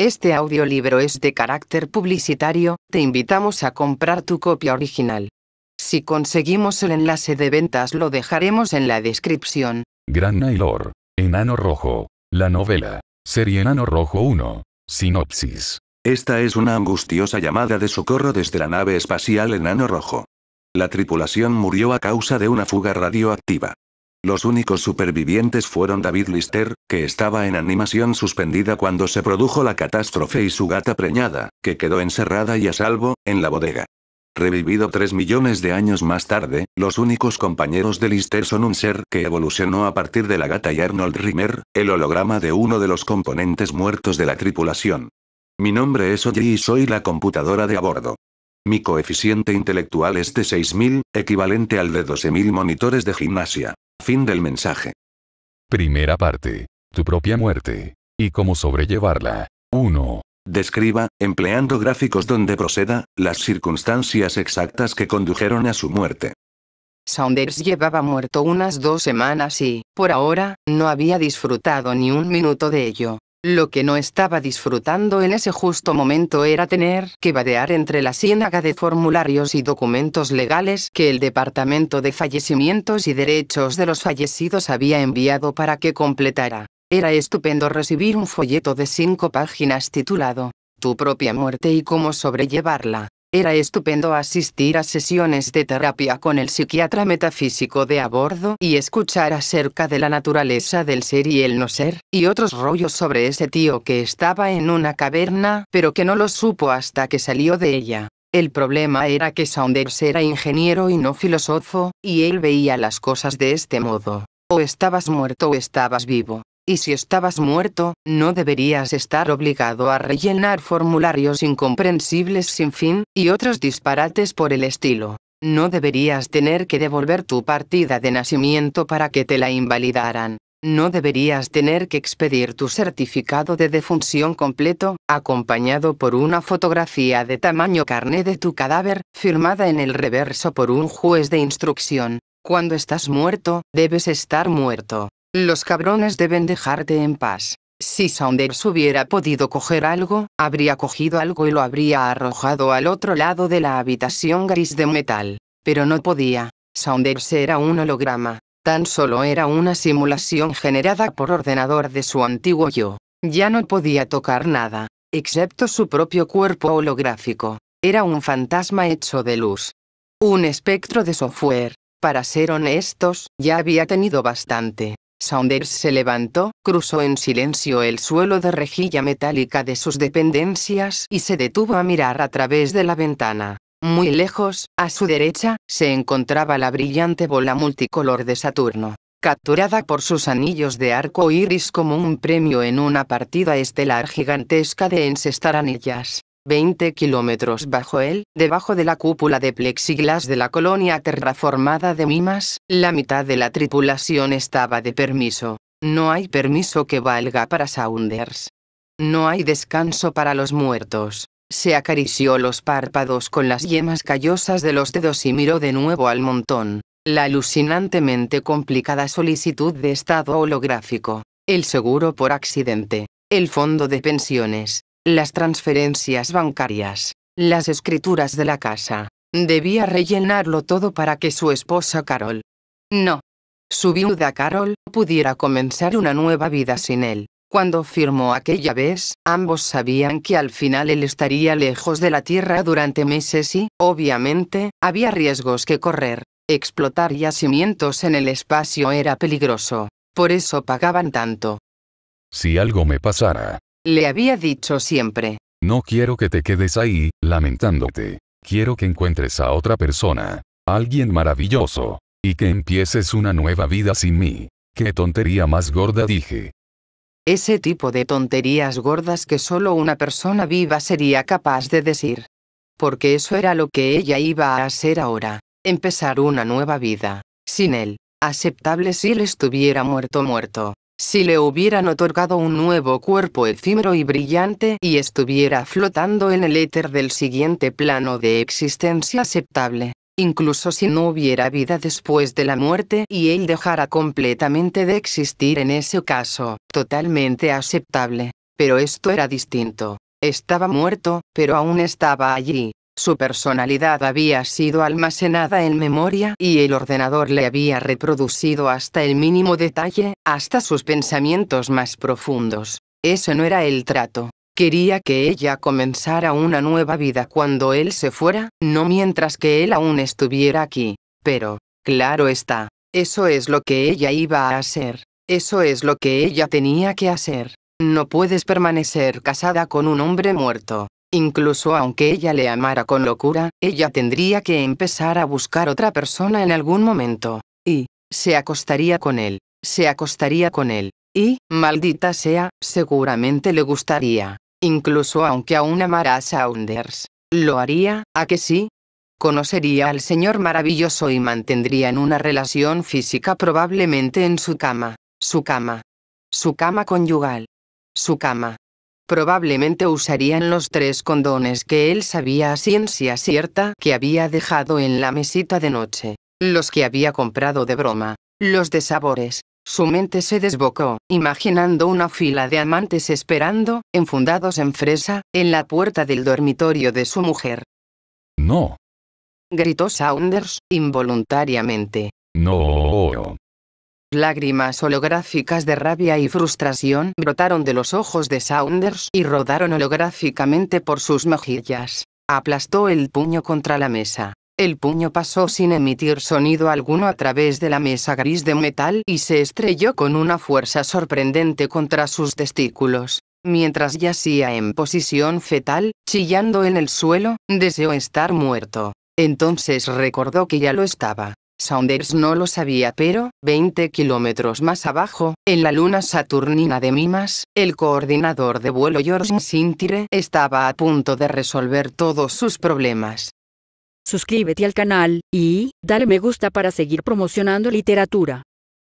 Este audiolibro es de carácter publicitario, te invitamos a comprar tu copia original. Si conseguimos el enlace de ventas lo dejaremos en la descripción. Gran Nailor. Enano Rojo. La novela. Serie Enano Rojo 1. Sinopsis. Esta es una angustiosa llamada de socorro desde la nave espacial Enano Rojo. La tripulación murió a causa de una fuga radioactiva. Los únicos supervivientes fueron David Lister, que estaba en animación suspendida cuando se produjo la catástrofe y su gata preñada, que quedó encerrada y a salvo, en la bodega. Revivido tres millones de años más tarde, los únicos compañeros de Lister son un ser que evolucionó a partir de la gata y Arnold Rimmer, el holograma de uno de los componentes muertos de la tripulación. Mi nombre es Oji y soy la computadora de a bordo. Mi coeficiente intelectual es de 6.000, equivalente al de 12.000 monitores de gimnasia. Fin del mensaje. Primera parte. Tu propia muerte. Y cómo sobrellevarla. 1. Describa, empleando gráficos donde proceda, las circunstancias exactas que condujeron a su muerte. Saunders llevaba muerto unas dos semanas y, por ahora, no había disfrutado ni un minuto de ello. Lo que no estaba disfrutando en ese justo momento era tener que vadear entre la ciénaga de formularios y documentos legales que el Departamento de Fallecimientos y Derechos de los Fallecidos había enviado para que completara. Era estupendo recibir un folleto de cinco páginas titulado Tu propia muerte y cómo sobrellevarla. Era estupendo asistir a sesiones de terapia con el psiquiatra metafísico de a bordo y escuchar acerca de la naturaleza del ser y el no ser, y otros rollos sobre ese tío que estaba en una caverna, pero que no lo supo hasta que salió de ella. El problema era que Saunders era ingeniero y no filósofo, y él veía las cosas de este modo. O estabas muerto o estabas vivo y si estabas muerto, no deberías estar obligado a rellenar formularios incomprensibles sin fin, y otros disparates por el estilo. No deberías tener que devolver tu partida de nacimiento para que te la invalidaran. No deberías tener que expedir tu certificado de defunción completo, acompañado por una fotografía de tamaño carné de tu cadáver, firmada en el reverso por un juez de instrucción. Cuando estás muerto, debes estar muerto. Los cabrones deben dejarte en paz. Si Saunders hubiera podido coger algo, habría cogido algo y lo habría arrojado al otro lado de la habitación gris de metal. Pero no podía. Saunders era un holograma. Tan solo era una simulación generada por ordenador de su antiguo yo. Ya no podía tocar nada, excepto su propio cuerpo holográfico. Era un fantasma hecho de luz. Un espectro de software. Para ser honestos, ya había tenido bastante. Saunders se levantó, cruzó en silencio el suelo de rejilla metálica de sus dependencias y se detuvo a mirar a través de la ventana. Muy lejos, a su derecha, se encontraba la brillante bola multicolor de Saturno, capturada por sus anillos de arco iris como un premio en una partida estelar gigantesca de encestar anillas. 20 kilómetros bajo él, debajo de la cúpula de plexiglas de la colonia terraformada de Mimas, la mitad de la tripulación estaba de permiso. No hay permiso que valga para Saunders. No hay descanso para los muertos. Se acarició los párpados con las yemas callosas de los dedos y miró de nuevo al montón. La alucinantemente complicada solicitud de estado holográfico. El seguro por accidente. El fondo de pensiones las transferencias bancarias, las escrituras de la casa. Debía rellenarlo todo para que su esposa Carol. No. Su viuda Carol pudiera comenzar una nueva vida sin él. Cuando firmó aquella vez, ambos sabían que al final él estaría lejos de la Tierra durante meses y, obviamente, había riesgos que correr. Explotar yacimientos en el espacio era peligroso. Por eso pagaban tanto. Si algo me pasara, le había dicho siempre. No quiero que te quedes ahí, lamentándote. Quiero que encuentres a otra persona. Alguien maravilloso. Y que empieces una nueva vida sin mí. Qué tontería más gorda dije. Ese tipo de tonterías gordas que solo una persona viva sería capaz de decir. Porque eso era lo que ella iba a hacer ahora. Empezar una nueva vida. Sin él. Aceptable si él estuviera muerto muerto. Si le hubieran otorgado un nuevo cuerpo efímero y brillante y estuviera flotando en el éter del siguiente plano de existencia aceptable incluso si no hubiera vida después de la muerte y él dejara completamente de existir en ese caso, totalmente aceptable. Pero esto era distinto. Estaba muerto, pero aún estaba allí. Su personalidad había sido almacenada en memoria y el ordenador le había reproducido hasta el mínimo detalle, hasta sus pensamientos más profundos. Eso no era el trato. Quería que ella comenzara una nueva vida cuando él se fuera, no mientras que él aún estuviera aquí. Pero, claro está, eso es lo que ella iba a hacer. Eso es lo que ella tenía que hacer. No puedes permanecer casada con un hombre muerto. Incluso aunque ella le amara con locura, ella tendría que empezar a buscar otra persona en algún momento. Y, se acostaría con él, se acostaría con él. Y, maldita sea, seguramente le gustaría. Incluso aunque aún amara a Saunders. ¿Lo haría, a que sí? Conocería al Señor maravilloso y en una relación física probablemente en su cama, su cama, su cama conyugal, su cama probablemente usarían los tres condones que él sabía a ciencia cierta que había dejado en la mesita de noche, los que había comprado de broma, los de sabores. Su mente se desbocó, imaginando una fila de amantes esperando, enfundados en fresa, en la puerta del dormitorio de su mujer. No. Gritó Saunders, involuntariamente. No. Lágrimas holográficas de rabia y frustración brotaron de los ojos de Saunders y rodaron holográficamente por sus mejillas. Aplastó el puño contra la mesa. El puño pasó sin emitir sonido alguno a través de la mesa gris de metal y se estrelló con una fuerza sorprendente contra sus testículos. Mientras yacía en posición fetal, chillando en el suelo, deseó estar muerto. Entonces recordó que ya lo estaba. Saunders no lo sabía pero, 20 kilómetros más abajo, en la luna saturnina de Mimas, el coordinador de vuelo George Sintire estaba a punto de resolver todos sus problemas. Suscríbete al canal, y, dale me gusta para seguir promocionando literatura.